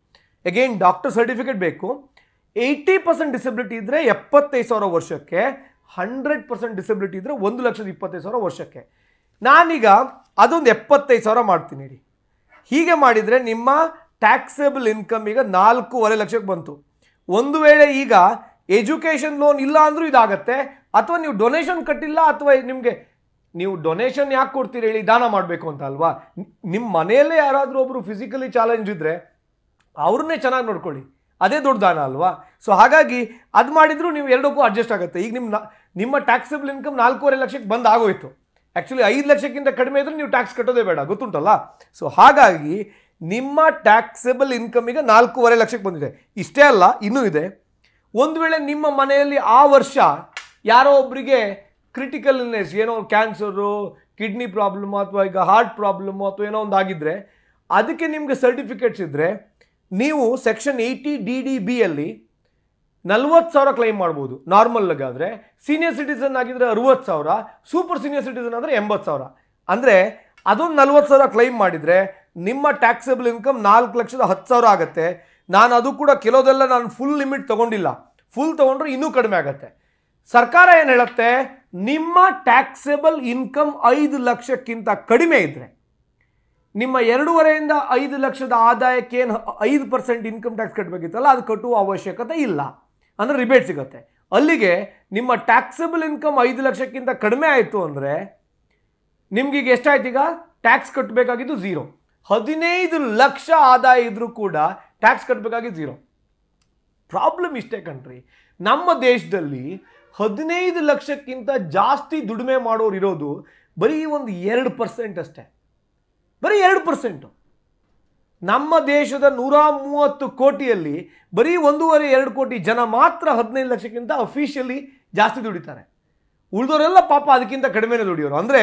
ಅಗೇನ್ ಡಾಕ್ಟರ್ ಸರ್ಟಿಫಿಕೇಟ್ ಬೇಕು ಏಯ್ಟಿ ಪರ್ಸೆಂಟ್ ಡಿಸಬಿಲಿಟಿ ಇದ್ದರೆ ಎಪ್ಪತ್ತೈದು ಸಾವಿರ ವರ್ಷಕ್ಕೆ ಹಂಡ್ರೆಡ್ ಪರ್ಸೆಂಟ್ ಡಿಸಬಿಲಿಟಿ ಇದ್ದರೆ ಒಂದು ಲಕ್ಷದ ಇಪ್ಪತ್ತೈದು ಸಾವಿರ ವರ್ಷಕ್ಕೆ ನಾನೀಗ ಅದೊಂದು ಎಪ್ಪತ್ತೈದು ಸಾವಿರ ಮಾಡ್ತೀನಿ ಇಡಿ ಹೀಗೆ ಮಾಡಿದರೆ ನಿಮ್ಮ ಟ್ಯಾಕ್ಸೇಬಲ್ ಇನ್ಕಮ್ ಈಗ ನಾಲ್ಕೂವರೆ ಲಕ್ಷಕ್ಕೆ ಬಂತು ಒಂದು ವೇಳೆ ಈಗ ಎಜುಕೇಷನ್ ಲೋನ್ ಇಲ್ಲ ಅಂದರೂ ಇದಾಗತ್ತೆ ಅಥವಾ ನೀವು ಡೊನೇಷನ್ ಕಟ್ಟಿಲ್ಲ ಅಥವಾ ನಿಮಗೆ ನೀವು ಡೊನೇಷನ್ ಯಾಕೆ ಕೊಡ್ತೀರಿ ಹೇಳಿ ದಾನ ಮಾಡಬೇಕು ಅಂತ ಅಲ್ವಾ ನಿಮ್ಮ ಮನೆಯಲ್ಲೇ ಯಾರಾದರೂ ಒಬ್ಬರು ಫಿಸಿಕಲಿ ಚಾಲೆಂಜ್ ಇದ್ದರೆ ಅವ್ರನ್ನೇ ಚೆನ್ನಾಗಿ ನೋಡ್ಕೊಳ್ಳಿ ಅದೇ ದೊಡ್ಡ ದಾನ ಅಲ್ವಾ ಸೊ ಹಾಗಾಗಿ ಅದು ಮಾಡಿದರೂ ನೀವು ಎರಡಕ್ಕೂ ಅಡ್ಜಸ್ಟ್ ಆಗುತ್ತೆ ಈಗ ನಿಮ್ಮ ನಿಮ್ಮ ಟ್ಯಾಕ್ಸಬಲ್ ಇನ್ಕಮ್ ನಾಲ್ಕೂವರೆ ಲಕ್ಷಕ್ಕೆ ಬಂದು ಆಗೋಯಿತು ಆ್ಯಕ್ಚುಲಿ ಐದು ಲಕ್ಷಕ್ಕಿಂತ ಕಡಿಮೆ ಇದ್ದರೆ ನೀವು ಟ್ಯಾಕ್ಸ್ ಕಟ್ಟೋದೇ ಬೇಡ ಗೊತ್ತುಂಟಲ್ಲ ಸೊ ಹಾಗಾಗಿ ನಿಮ್ಮ ಟ್ಯಾಕ್ಸಬಲ್ ಈಗ ನಾಲ್ಕೂವರೆ ಲಕ್ಷಕ್ಕೆ ಬಂದಿದೆ ಇಷ್ಟೇ ಅಲ್ಲ ಇನ್ನೂ ಇದೆ ಒಂದು ವೇಳೆ ನಿಮ್ಮ ಮನೆಯಲ್ಲಿ ಆ ವರ್ಷ ಯಾರೋ ಒಬ್ಬರಿಗೆ ಕ್ರಿಟಿಕಲ್ ಇಲ್ನೆಸ್ ಏನೋ ಕ್ಯಾನ್ಸರು ಕಿಡ್ನಿ ಪ್ರಾಬ್ಲಮ್ ಅಥವಾ ಈಗ ಹಾರ್ಟ್ ಪ್ರಾಬ್ಲಮ್ ಅಥವಾ ಏನೋ ಒಂದು ಆಗಿದ್ದರೆ ಅದಕ್ಕೆ ನಿಮಗೆ ಸರ್ಟಿಫಿಕೇಟ್ಸ್ ಇದ್ದರೆ ನೀವು ಸೆಕ್ಷನ್ ಏಯ್ಟಿ ಡಿ ಡಿ ಬಿಯಲ್ಲಿ ನಲ್ವತ್ತು ಸಾವಿರ ಕ್ಲೈಮ್ ಮಾಡ್ಬೋದು ನಾರ್ಮಲ್ಗಾದರೆ ಸೀನಿಯರ್ ಸಿಟಿಸನ್ ಆಗಿದ್ರೆ ಅರುವತ್ತು ಸಾವಿರ ಸೂಪರ್ ಸೀನಿಯರ್ ಸಿಟಿಸನ್ ಆದರೆ ಎಂಬತ್ತು ಸಾವಿರ ಅಂದರೆ ಅದೊಂದು ನಲ್ವತ್ತು ಸಾವಿರ ಕ್ಲೈಮ್ ಮಾಡಿದರೆ ನಿಮ್ಮ ಟ್ಯಾಕ್ಸೆಬಲ್ ಇನ್ಕಮ್ ನಾಲ್ಕು ಲಕ್ಷದ ಹತ್ತು ಸಾವಿರ ಆಗುತ್ತೆ ನಾನು ಅದು ಕೂಡ ಕೆಲೋದೆಲ್ಲ ನಾನು ಫುಲ್ ಲಿಮಿಟ್ ತೊಗೊಂಡಿಲ್ಲ ಫುಲ್ ತೊಗೊಂಡ್ರೆ ಇನ್ನೂ ಕಡಿಮೆ ಆಗುತ್ತೆ ಸರ್ಕಾರ ಏನು ಹೇಳುತ್ತೆ ನಿಮ್ಮ ಟ್ಯಾಕ್ಸೆಬಲ್ ಇನ್ಕಮ್ ಐದು ಲಕ್ಷಕ್ಕಿಂತ ಕಡಿಮೆ ಇದ್ದರೆ ನಿಮ್ಮ ಎರಡೂವರೆಯಿಂದ ಐದು ಲಕ್ಷದ ಆದಾಯಕ್ಕೆ ಏನು ಐದು ಪರ್ಸೆಂಟ್ ಇನ್ಕಮ್ ಟ್ಯಾಕ್ಸ್ ಕಟ್ಟಬೇಕಿತ್ತಲ್ಲ ಅದು ಕಟ್ಟುವ ಅವಶ್ಯಕತೆ ಇಲ್ಲ ಅಂದರೆ ರಿಬೇಟ್ ಸಿಗುತ್ತೆ ಅಲ್ಲಿಗೆ ನಿಮ್ಮ ಟ್ಯಾಕ್ಸಬಲ್ ಇನ್ಕಮ್ ಐದು ಲಕ್ಷಕ್ಕಿಂತ ಕಡಿಮೆ ಆಯಿತು ಅಂದರೆ ನಿಮ್ಗೀಗ ಎಷ್ಟಾಯ್ತು ಈಗ ಟ್ಯಾಕ್ಸ್ ಕಟ್ಟಬೇಕಾಗಿದ್ದು ಝೀರೋ ಹದಿನೈದು ಲಕ್ಷ ಆದಾಯ ಇದ್ದರೂ ಕೂಡ ಟ್ಯಾಕ್ಸ್ ಕಟ್ಟಬೇಕಾಗಿ ಝೀರೋ ಪ್ರಾಬ್ಲಮ್ ಇಷ್ಟೇ ಕಣ್ರಿ ನಮ್ಮ ದೇಶದಲ್ಲಿ ಹದಿನೈದು ಲಕ್ಷಕ್ಕಿಂತ ಜಾಸ್ತಿ ದುಡಿಮೆ ಮಾಡೋರು ಇರೋದು ಬರೀ ಒಂದು ಎರಡು ಪರ್ಸೆಂಟ್ ಅಷ್ಟೇ ಬರೀ ಎರಡು ಪರ್ಸೆಂಟು ನಮ್ಮ ದೇಶದ ನೂರ ಮೂವತ್ತು ಕೋಟಿಯಲ್ಲಿ ಬರೀ ಒಂದೂವರೆ ಎರಡು ಕೋಟಿ ಜನ ಮಾತ್ರ ಹದಿನೈದು ಲಕ್ಷಕ್ಕಿಂತ ಅಫಿಷಿಯಲಿ ಜಾಸ್ತಿ ದುಡಿತಾರೆ ಉಳಿದವರೆಲ್ಲ ಪಾಪ ಅದಕ್ಕಿಂತ ಕಡಿಮೆನೇ ದುಡಿಯೋರು ಅಂದರೆ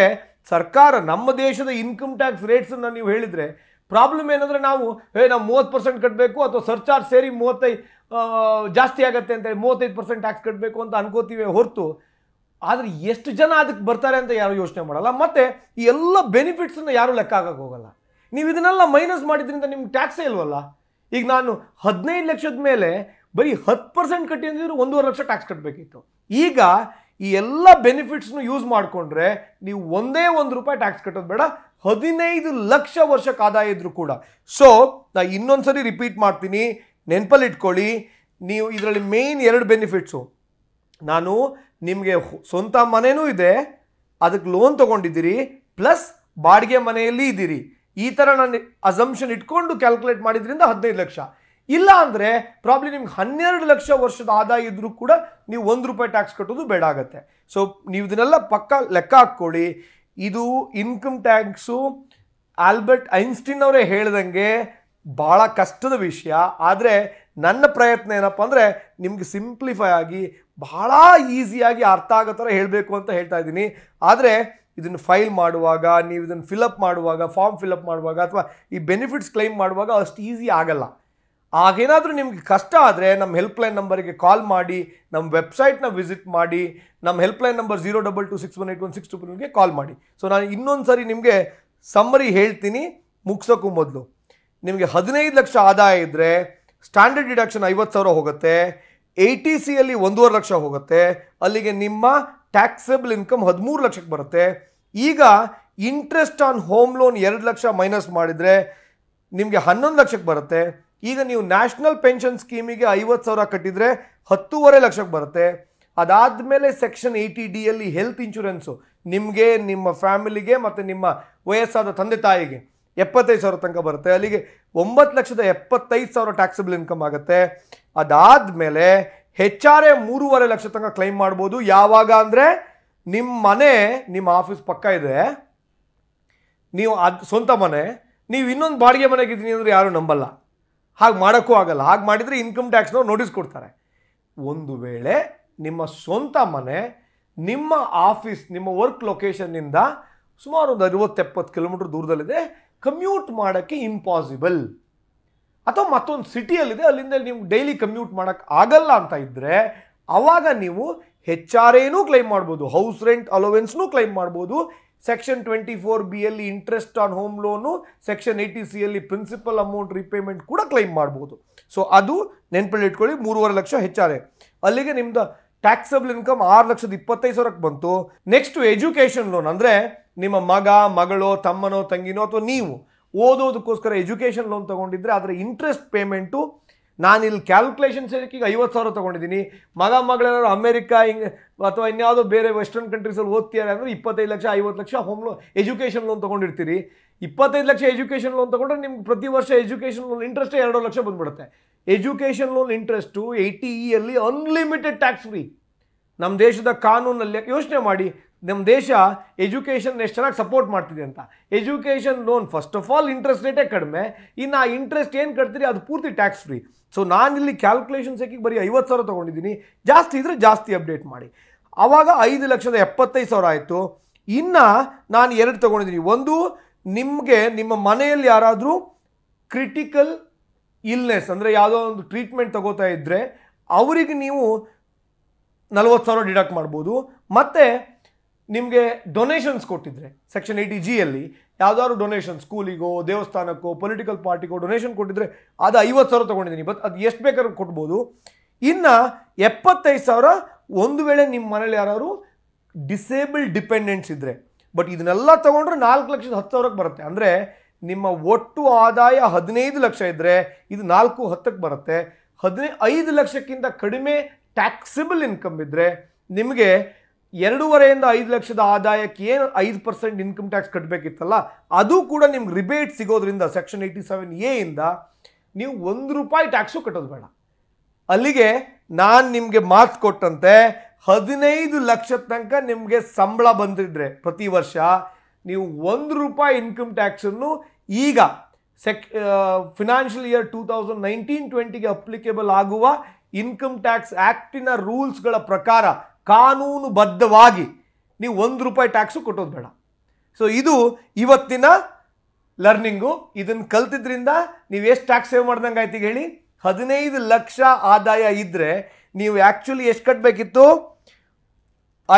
ಸರ್ಕಾರ ನಮ್ಮ ದೇಶದ ಇನ್ಕಮ್ ಟ್ಯಾಕ್ಸ್ ರೇಟ್ಸನ್ನು ನೀವು ಹೇಳಿದರೆ ಪ್ರಾಬ್ಲಮ್ ಏನಂದರೆ ನಾವು ಏ ನಾವು ಮೂವತ್ತು ಪರ್ಸೆಂಟ್ ಕಟ್ಟಬೇಕು ಅಥವಾ ಸರ್ಚಾರ್ಜ್ ಸೇರಿ ಮೂವತ್ತೈದು ಜಾಸ್ತಿ ಆಗುತ್ತೆ ಅಂತೇಳಿ ಮೂವತ್ತೈದು ಪರ್ಸೆಂಟ್ ಟ್ಯಾಕ್ಸ್ ಕಟ್ಟಬೇಕು ಅಂತ ಅನ್ಕೋತೀವಿ ಹೊರತು ಆದರೆ ಎಷ್ಟು ಜನ ಅದಕ್ಕೆ ಬರ್ತಾರೆ ಅಂತ ಯಾರು ಯೋಚನೆ ಮಾಡಲ್ಲ ಮತ್ತು ಈ ಎಲ್ಲ ಬೆನಿಫಿಟ್ಸನ್ನು ಯಾರೂ ಲೆಕ್ಕ ಹಾಕಕ್ಕೆ ಹೋಗಲ್ಲ ನೀವು ಇದನ್ನೆಲ್ಲ ಮೈನಸ್ ಮಾಡಿದ್ರಿಂದ ನಿಮ್ಗೆ ಟ್ಯಾಕ್ಸೇ ಇಲ್ವಲ್ಲ ಈಗ ನಾನು ಹದಿನೈದು ಲಕ್ಷದ ಮೇಲೆ ಬರೀ ಹತ್ತು ಪರ್ಸೆಂಟ್ ಕಟ್ಟಿ ಒಂದೂವರೆ ಲಕ್ಷ ಟ್ಯಾಕ್ಸ್ ಕಟ್ಟಬೇಕಿತ್ತು ಈಗ ಈ ಎಲ್ಲ ಬೆನಿಫಿಟ್ಸ್ನು ಯೂಸ್ ಮಾಡಿಕೊಂಡ್ರೆ ನೀವು ಒಂದೇ ಒಂದು ರೂಪಾಯಿ ಟ್ಯಾಕ್ಸ್ ಕಟ್ಟೋದು ಬೇಡ ಹದಿನೈದು ಲಕ್ಷ ವರ್ಷಕ್ಕೆ ಆದಾಯ ಇದ್ರು ಕೂಡ ಸೊ ನಾ ಇನ್ನೊಂದ್ಸರಿ ರಿಪೀಟ್ ಮಾಡ್ತೀನಿ ನೆನಪಲ್ಲಿ ಇಟ್ಕೊಳ್ಳಿ ನೀವು ಇದರಲ್ಲಿ ಮೇನ್ ಎರಡು ಬೆನಿಫಿಟ್ಸು ನಾನು ನಿಮಗೆ ಸ್ವಂತ ಮನೆಯೂ ಇದೆ ಅದಕ್ಕೆ ಲೋನ್ ತೊಗೊಂಡಿದ್ದೀರಿ ಪ್ಲಸ್ ಬಾಡಿಗೆ ಮನೆಯಲ್ಲಿ ಇದ್ದೀರಿ ಈ ಥರ ನಾನು ಅಸಂಪ್ಷನ್ ಇಟ್ಕೊಂಡು ಕ್ಯಾಲ್ಕುಲೇಟ್ ಮಾಡಿದ್ರಿಂದ ಹದಿನೈದು ಲಕ್ಷ ಇಲ್ಲ ಅಂದರೆ ಪ್ರಾಬ್ಲಿ ನಿಮ್ಗೆ ಹನ್ನೆರಡು ಲಕ್ಷ ವರ್ಷದ ಆದಾಯ ಇದ್ದರೂ ಕೂಡ ನೀವು ಒಂದು ರೂಪಾಯಿ ಟ್ಯಾಕ್ಸ್ ಕಟ್ಟೋದು ಬೇಡ ಆಗುತ್ತೆ ಸೊ ನೀವು ಇದನ್ನೆಲ್ಲ ಪಕ್ಕ ಲೆಕ್ಕ ಹಾಕ್ಕೊಳ್ಳಿ ಇದು ಇನ್ಕಮ್ ಟ್ಯಾಕ್ಸು ಆಲ್ಬರ್ಟ್ ಐನ್ಸ್ಟೀನ್ ಅವರೇ ಹೇಳ್ದಂಗೆ ಭಾಳ ಕಷ್ಟದ ವಿಷಯ ಆದರೆ ನನ್ನ ಪ್ರಯತ್ನ ಏನಪ್ಪ ಅಂದರೆ ನಿಮಗೆ ಸಿಂಪ್ಲಿಫೈ ಆಗಿ ಬಹಳ ಈಸಿಯಾಗಿ ಅರ್ಥ ಆಗೋ ಥರ ಹೇಳಬೇಕು ಅಂತ ಹೇಳ್ತಾ ಇದ್ದೀನಿ ಆದರೆ ಇದನ್ನು ಫೈಲ್ ಮಾಡುವಾಗ ನೀವು ಇದನ್ನು ಫಿಲಪ್ ಮಾಡುವಾಗ ಫಾರ್ಮ್ ಫಿಲಪ್ ಮಾಡುವಾಗ ಅಥವಾ ಈ ಬೆನಿಫಿಟ್ಸ್ ಕ್ಲೈಮ್ ಮಾಡುವಾಗ ಅಷ್ಟು ಈಸಿ ಆಗಲ್ಲ ಆಗೇನಾದರೂ ನಿಮಗೆ ಕಷ್ಟ ಆದರೆ ನಮ್ಮ ಹೆಲ್ಪ್ಲೈನ್ ನಂಬರಿಗೆ ಕಾಲ್ ಮಾಡಿ ನಮ್ಮ ವೆಬ್ಸೈಟ್ನ ವಿಸಿಟ್ ಮಾಡಿ ನಮ್ಮ helpline number zero double two six one eight one six two ಫೋರ್ಗೆ ಕಾಲ್ ಮಾಡಿ ಸೊ ನಾನು ಇನ್ನೊಂದು ಸರಿ ನಿಮಗೆ ಸಮ್ಮರಿ ಹೇಳ್ತೀನಿ ಮುಗಿಸೋಕ್ಕೂ ಮೊದಲು ನಿಮಗೆ ಹದಿನೈದು ಲಕ್ಷ ಆದಾಯ ಇದ್ದರೆ ಸ್ಟ್ಯಾಂಡರ್ಡ್ ಡಿಡಕ್ಷನ್ ಐವತ್ತು ಸಾವಿರ ಹೋಗುತ್ತೆ ಎ ಟಿ ಸಿಯಲ್ಲಿ ಒಂದೂವರೆ ಲಕ್ಷ ಹೋಗುತ್ತೆ ಅಲ್ಲಿಗೆ ನಿಮ್ಮ ಟ್ಯಾಕ್ಸಬಲ್ ಇನ್ಕಮ್ ಹದಿಮೂರು ಲಕ್ಷಕ್ಕೆ ಬರುತ್ತೆ ಈಗ ಇಂಟ್ರೆಸ್ಟ್ ಆನ್ ಹೋಮ್ ಲೋನ್ ಎರಡು ಲಕ್ಷ ಮೈನಸ್ ಮಾಡಿದರೆ ನಿಮಗೆ ಹನ್ನೊಂದು ಲಕ್ಷಕ್ಕೆ ಬರುತ್ತೆ ಈಗ ನೀವು ನ್ಯಾಷನಲ್ ಪೆನ್ಷನ್ ಸ್ಕೀಮಿಗೆ ಐವತ್ತು ಸಾವಿರ ಕಟ್ಟಿದರೆ ಹತ್ತೂವರೆ ಲಕ್ಷಕ್ಕೆ ಬರುತ್ತೆ ಅದಾದಮೇಲೆ ಸೆಕ್ಷನ್ ಏಯ್ಟಿ ಡಿಯಲ್ಲಿ ಹೆಲ್ತ್ ಇನ್ಶೂರೆನ್ಸು ನಿಮಗೆ ನಿಮ್ಮ ಫ್ಯಾಮಿಲಿಗೆ ಮತ್ತು ನಿಮ್ಮ ವಯಸ್ಸಾದ ತಂದೆ ತಾಯಿಗೆ ಎಪ್ಪತ್ತೈದು ಸಾವಿರ ತನಕ ಬರುತ್ತೆ ಅಲ್ಲಿಗೆ ಒಂಬತ್ತು ಲಕ್ಷದ ಎಪ್ಪತ್ತೈದು ಸಾವಿರ ಟ್ಯಾಕ್ಸಬಲ್ ಇನ್ಕಮ್ ಆಗುತ್ತೆ ಅದಾದ ಹೆಚ್ ಆರ್ ಎ ಮೂರುವರೆ ಲಕ್ಷ ತನಕ ಕ್ಲೈಮ್ ಮಾಡ್ಬೋದು ಯಾವಾಗ ಅಂದರೆ ನಿಮ್ಮ ಮನೆ ನಿಮ್ಮ ಆಫೀಸ್ ಪಕ್ಕ ಇದೆ ನೀವು ಅದು ಸ್ವಂತ ಮನೆ ನೀವು ಇನ್ನೊಂದು ಬಾಡಿಗೆ ಮನೆಗೆ ಅಂದರೆ ಯಾರೂ ನಂಬಲ್ಲ ಹಾಗೆ ಮಾಡೋಕ್ಕೂ ಆಗಲ್ಲ ಹಾಗೆ ಮಾಡಿದರೆ ಇನ್ಕಮ್ ಟ್ಯಾಕ್ಸ್ನವ್ರು ನೋಟಿಸ್ ಕೊಡ್ತಾರೆ ಒಂದು ವೇಳೆ ನಿಮ್ಮ ಸ್ವಂತ ಮನೆ ನಿಮ್ಮ ಆಫೀಸ್ ನಿಮ್ಮ ವರ್ಕ್ ಲೊಕೇಶನ್ನಿಂದ ಸುಮಾರು ಒಂದು ಅರವತ್ತೆಪ್ಪತ್ತು ಕಿಲೋಮೀಟ್ರ್ ದೂರದಲ್ಲಿದೆ ಕಮ್ಯೂಟ್ ಮಾಡೋಕ್ಕೆ ಇಂಪಾಸಿಬಲ್ ಅಥವಾ ಮತ್ತೊಂದು ಸಿಟಿಯಲ್ಲಿದೆ ಅಲ್ಲಿಂದ ನೀವು ಡೈಲಿ ಕಮ್ಯೂಟ್ ಮಾಡೋಕ್ಕೆ ಆಗಲ್ಲ ಅಂತ ಇದ್ದರೆ ಆವಾಗ ನೀವು ಹೆಚ್ ಆರ್ ಎನೂ ಕ್ಲೈಮ್ ಮಾಡ್ಬೋದು ಹೌಸ್ ರೆಂಟ್ ಅಲೋವೆನ್ಸ್ನೂ ಕ್ಲೈಮ್ ಮಾಡ್ಬೋದು ಸೆಕ್ಷನ್ ಟ್ವೆಂಟಿ ಫೋರ್ ಬಿ ಎಲ್ಲಿ interest on home loan section eighty C principal amount repayment ಕೂಡ ಕ್ಲೈಮ್ ಮಾಡ್ಬೋದು ಸೊ ಅದು ನೆನ್ಪಲ್ಲಿ ಇಟ್ಕೊಳ್ಳಿ ಮೂರುವರೆ ಲಕ್ಷ ಹೆಚ್ ಆರ್ ಎ ಅಲ್ಲಿಗೆ ನಿಮ್ದು ಟ್ಯಾಕ್ಸಬಲ್ ಇನ್ಕಮ್ ಆರು ಲಕ್ಷದ ಇಪ್ಪತ್ತೈದು ಸಾವಿರಕ್ಕೆ ಬಂತು ನೆಕ್ಸ್ಟ್ ಎಜುಕೇಷನ್ ಲೋನ್ ಅಂದರೆ ನಿಮ್ಮ ಮಗ ಮಗಳೋ ತಮ್ಮನೋ ತಂಗಿನೋ ಅಥವಾ ನೀವು ಓದೋದಕ್ಕೋಸ್ಕರ ಎಜುಕೇಷನ್ ಲೋನ್ ತೊಗೊಂಡಿದ್ರೆ ಅದರ ಇಂಟ್ರೆಸ್ಟ್ ಪೇಮೆಂಟು ನಾನಿಲ್ಲಿ ಕ್ಯಾಲ್ಕುಲೇಷನ್ ಸೇರಿಕೆ ಈಗ ಐವತ್ತು ಸಾವಿರ ತೊಗೊಂಡಿದ್ದೀನಿ ಮಗ ಮಗಳೇನಾದ್ರು ಅಮೆರಿಕಾ ಹಿಂಗ್ ಅಥವಾ ಇನ್ಯಾವುದೋ ಬೇರೆ ವೆಸ್ಟರ್ನ್ ಕಂಟ್ರೀಸಲ್ಲಿ ಓದ್ತೀಯಾರೆ ಅಂದರೆ ಇಪ್ಪತ್ತೈದು ಲಕ್ಷ ಐವತ್ತು ಲಕ್ಷ ಹೋಮ್ ಲೋನ್ ಎಜುಕೇಷನ್ ಲೋನ್ ತೊಗೊಂಡಿರ್ತೀರಿ ಇಪ್ಪತ್ತೈದು ಲಕ್ಷ ಎಜುಕೇಷನ್ ಲೋನ್ ತೊಗೊಂಡ್ರೆ ನಿಮ್ಗೆ ಪ್ರತಿ ವರ್ಷ ಎಜುಕೇಷನ್ ಲೋನ್ ಇಂಟ್ರೆಸ್ಟೇ ಎರಡು ಲಕ್ಷ ಬಂದುಬಿಡುತ್ತೆ ಎಜುಕೇಷನ್ ಲೋನ್ ಇಂಟ್ರೆಸ್ಟು ಎಯ್ಟಿ ಇಯಲ್ಲಿ ಅನ್ಲಿಮಿಟೆಡ್ ಟ್ಯಾಕ್ಸ್ ಫ್ರೀ ನಮ್ಮ ದೇಶದ ಕಾನೂನಲ್ಲಿ ಯೋಚನೆ ಮಾಡಿ ನಮ್ಮ ದೇಶ ಎಜುಕೇಷನ್ ಎಷ್ಟು ಚೆನ್ನಾಗಿ ಸಪೋರ್ಟ್ ಮಾಡ್ತಿದೆ ಅಂತ education loan first of all interest ರೇಟೇ ಕಡಿಮೆ ಇನ್ನು ಆ ಇಂಟ್ರೆಸ್ಟ್ ಏನು ಕಟ್ತೀರಿ ಅದು ಪೂರ್ತಿ ಟ್ಯಾಕ್ಸ್ ಫ್ರೀ ಸೊ ನಾನಿಲ್ಲಿ ಕ್ಯಾಲ್ಕುಲೇಷನ್ ಹಾಕಿ ಬರೀ ಐವತ್ತು ಸಾವಿರ ತೊಗೊಂಡಿದ್ದೀನಿ ಜಾಸ್ತಿ ಇದ್ದರೆ ಜಾಸ್ತಿ ಅಪ್ಡೇಟ್ ಮಾಡಿ ಆವಾಗ ಐದು ಲಕ್ಷದ ಎಪ್ಪತ್ತೈದು ಸಾವಿರ ಆಯಿತು ಇನ್ನು ನಾನು ಎರಡು ತೊಗೊಂಡಿದ್ದೀನಿ ಒಂದು ನಿಮಗೆ ನಿಮ್ಮ ಮನೆಯಲ್ಲಿ ಯಾರಾದರೂ ಕ್ರಿಟಿಕಲ್ ಇಲ್ನೆಸ್ ಅಂದರೆ ಯಾವುದೋ ಒಂದು ಟ್ರೀಟ್ಮೆಂಟ್ ತಗೋತಾ ಇದ್ದರೆ ಅವರಿಗೆ ನೀವು ನಲ್ವತ್ತು ಸಾವಿರ ಡಿಡಕ್ಟ್ ಮಾಡ್ಬೋದು ಮತ್ತು ನಿಮಗೆ ಡೊನೇಷನ್ಸ್ ಕೊಟ್ಟಿದ್ರೆ ಸೆಕ್ಷನ್ ಏಯ್ಟಿ ಜಿಯಲ್ಲಿ ಯಾವ್ದಾದ್ರು ಡೊನೇಷನ್ ಸ್ಕೂಲಿಗೋ ದೇವಸ್ಥಾನಕ್ಕೋ ಪೊಲಿಟಿಕಲ್ ಪಾರ್ಟಿಗೋ ಡೊನೇಷನ್ ಕೊಟ್ಟಿದ್ರೆ ಅದು ಐವತ್ತು ಸಾವಿರ ತೊಗೊಂಡಿದ್ದೀನಿ ಬಟ್ ಅದು ಎಷ್ಟು ಬೇಕಾದ್ರೂ ಕೊಡ್ಬೋದು ಇನ್ನು ಎಪ್ಪತ್ತೈದು ಸಾವಿರ ಒಂದು ವೇಳೆ ನಿಮ್ಮ ಮನೇಲಿ ಯಾರಾದ್ರು ಡಿಸೇಬಲ್ ಡಿಪೆಂಡೆಂಟ್ಸ್ ಇದ್ದರೆ ಬಟ್ ಇದನ್ನೆಲ್ಲ ತೊಗೊಂಡ್ರೆ ನಾಲ್ಕು ಲಕ್ಷದ ಹತ್ತು ಸಾವಿರಕ್ಕೆ ಬರುತ್ತೆ ಅಂದರೆ ನಿಮ್ಮ ಒಟ್ಟು ಆದಾಯ ಹದಿನೈದು ಲಕ್ಷ ಇದ್ದರೆ ಇದು ನಾಲ್ಕು ಹತ್ತಕ್ಕೆ ಬರುತ್ತೆ ಹದಿನೈ ಐದು ಲಕ್ಷಕ್ಕಿಂತ ಕಡಿಮೆ ಟ್ಯಾಕ್ಸಿಬಲ್ ಇನ್ಕಮ್ ಇದ್ದರೆ ನಿಮಗೆ ಎರಡೂವರೆಯಿಂದ ಐದು ಲಕ್ಷದ ಆದಾಯಕ್ಕೆ ಏನು ಐದು ಪರ್ಸೆಂಟ್ ಇನ್ಕಮ್ ಟ್ಯಾಕ್ಸ್ ಕಟ್ಟಬೇಕಿತ್ತಲ್ಲ ಅದು ಕೂಡ ನಿಮ್ಗೆ ರಿಬೇಟ್ ಸಿಗೋದ್ರಿಂದ ಸೆಕ್ಷನ್ ಏಯ್ಟಿ ಸೆವೆನ್ ಎಯಿಂದ ನೀವು ಒಂದು ರೂಪಾಯಿ ಟ್ಯಾಕ್ಸು ಕಟ್ಟೋದು ಬೇಡ ಅಲ್ಲಿಗೆ ನಾನು ನಿಮಗೆ ಮಾತು ಕೊಟ್ಟಂತೆ ಹದಿನೈದು ಲಕ್ಷ ತನಕ ನಿಮಗೆ ಸಂಬಳ ಬಂದಿದ್ರೆ ಪ್ರತಿ ವರ್ಷ ನೀವು ಒಂದು ರೂಪಾಯಿ ಇನ್ಕಮ್ ಟ್ಯಾಕ್ಸನ್ನು ಈಗ ಸೆಕ್ financial year two thousand nineteen ಟ್ವೆಂಟಿಗೆ ಅಪ್ಲಿಕೇಬಲ್ ಆಗುವ ಇನ್ಕಮ್ ಟ್ಯಾಕ್ಸ್ ಆ್ಯಕ್ಟಿನ ರೂಲ್ಸ್ಗಳ ಪ್ರಕಾರ ಕಾನೂನುಬದ್ಧವಾಗಿ ನೀವು ಒಂದು ರೂಪಾಯಿ ಟ್ಯಾಕ್ಸು ಕೊಟ್ಟೋದು ಬೇಡ ಸೊ ಇದು ಇವತ್ತಿನ ಲರ್ನಿಂಗು ಇದನ್ನು ಕಲ್ತಿದ್ರಿಂದ ನೀವು ಎಷ್ಟು ಟ್ಯಾಕ್ಸ್ ಸೇವ್ ಮಾಡ್ದಂಗೆ ಆಯ್ತು ಹೇಳಿ ಹದಿನೈದು ಲಕ್ಷ ಆದಾಯ ಇದ್ದರೆ ನೀವು ಆ್ಯಕ್ಚುಲಿ ಎಷ್ಟು ಕಟ್ಟಬೇಕಿತ್ತು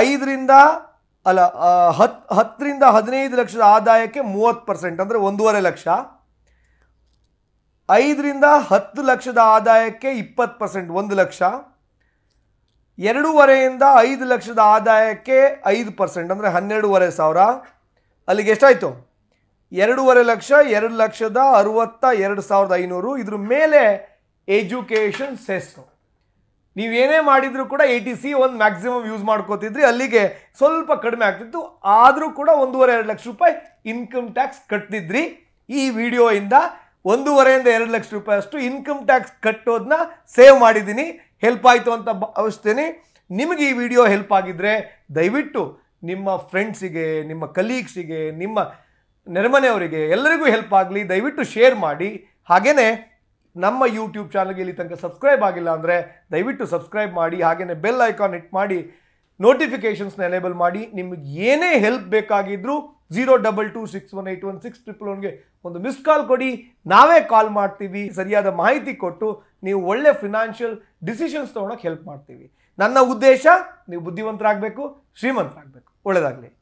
ಐದರಿಂದ ಅಲ್ಲ ಹತ್ ಹತ್ತರಿಂದ ಹದಿನೈದು ಲಕ್ಷದ ಆದಾಯಕ್ಕೆ ಮೂವತ್ತು ಪರ್ಸೆಂಟ್ ಅಂದರೆ ಒಂದೂವರೆ ಲಕ್ಷ ಐದರಿಂದ ಹತ್ತು ಲಕ್ಷದ ಆದಾಯಕ್ಕೆ ಇಪ್ಪತ್ತು ಪರ್ಸೆಂಟ್ ಒಂದು ಲಕ್ಷ ಎರಡೂವರೆಯಿಂದ ಐದು ಲಕ್ಷದ ಆದಾಯಕ್ಕೆ ಐದು ಪರ್ಸೆಂಟ್ ಅಂದರೆ ಹನ್ನೆರಡೂವರೆ ಸಾವಿರ ಅಲ್ಲಿಗೆ ಎಷ್ಟಾಯಿತು ಎರಡೂವರೆ ಲಕ್ಷ ಎರಡು ಲಕ್ಷದ ಅರುವತ್ತ ಎರಡು ಸಾವಿರದ ಐನೂರು ಇದ್ರ ಮೇಲೆ ಎಜುಕೇಷನ್ ಸೆಸ್ಸು ನೀವೇನೇ ಮಾಡಿದರೂ ಕೂಡ ಎ ಟಿ ಸಿ ಒಂದು ಮ್ಯಾಕ್ಸಿಮಮ್ ಯೂಸ್ ಮಾಡ್ಕೋತಿದ್ರಿ ಅಲ್ಲಿಗೆ ಸ್ವಲ್ಪ ಕಡಿಮೆ ಆಗ್ತಿತ್ತು ಆದರೂ ಕೂಡ ಒಂದೂವರೆ ಎರಡು ಲಕ್ಷ ರೂಪಾಯಿ ಇನ್ಕಮ್ ಟ್ಯಾಕ್ಸ್ ಕಟ್ಟಿದ್ರಿ ಈ ವಿಡಿಯೋಯಿಂದ ಒಂದೂವರೆಯಿಂದ ಎರಡು ಲಕ್ಷ ರೂಪಾಯಿ ಅಷ್ಟು ಇನ್ಕಮ್ ಟ್ಯಾಕ್ಸ್ ಕಟ್ಟೋದನ್ನ ಸೇವ್ ಮಾಡಿದ್ದೀನಿ ಹೆಲ್ಪ್ ಆಯಿತು ಅಂತ ಭಾವಿಸ್ತೀನಿ ನಿಮಗೆ ಈ ವಿಡಿಯೋ ಹೆಲ್ಪ್ ಆಗಿದ್ದರೆ ದಯವಿಟ್ಟು ನಿಮ್ಮ ಫ್ರೆಂಡ್ಸಿಗೆ ನಿಮ್ಮ ಕಲೀಗ್ಸಿಗೆ ನಿಮ್ಮ ನೆರೆಮನೆಯವರಿಗೆ ಎಲ್ಲರಿಗೂ ಹೆಲ್ಪ್ ಆಗಲಿ ದಯವಿಟ್ಟು ಶೇರ್ ಮಾಡಿ ಹಾಗೇ ನಮ್ಮ ಯೂಟ್ಯೂಬ್ ಚಾನಲ್ಗೆ ಇಲ್ಲಿ ತನಕ ಸಬ್ಸ್ಕ್ರೈಬ್ ಆಗಿಲ್ಲ ಅಂದರೆ ದಯವಿಟ್ಟು ಸಬ್ಸ್ಕ್ರೈಬ್ ಮಾಡಿ ಹಾಗೇ ಬೆಲ್ ಐಕಾನ್ ಹಿಟ್ ಮಾಡಿ ನೋಟಿಫಿಕೇಷನ್ಸ್ನ ಎನೇಬಲ್ ಮಾಡಿ ನಿಮಗೆ ಏನೇ ಹೆಲ್ಪ್ ಬೇಕಾಗಿದ್ದರೂ zero double two six one eight one six triple ಒನ್ಗೆ ಒಂದು ಮಿಸ್ ಕಾಲ್ ಕೊಡಿ ನಾವೇ ಕಾಲ್ ಮಾಡ್ತೀವಿ ಸರಿಯಾದ ಮಾಹಿತಿ ಕೊಟ್ಟು ನೀವು ಒಳ್ಳೆ ಫಿನಾನ್ಷಿಯಲ್ ಡಿಸಿಷನ್ಸ್ ತೊಗೊಳಕ್ಕೆ ಹೆಲ್ಪ್ ಮಾಡ್ತೀವಿ ನನ್ನ ಉದ್ದೇಶ ನೀವು ಬುದ್ಧಿವಂತರಾಗಬೇಕು ಶ್ರೀಮಂತರಾಗಬೇಕು ಒಳ್ಳೆಯದಾಗಲಿ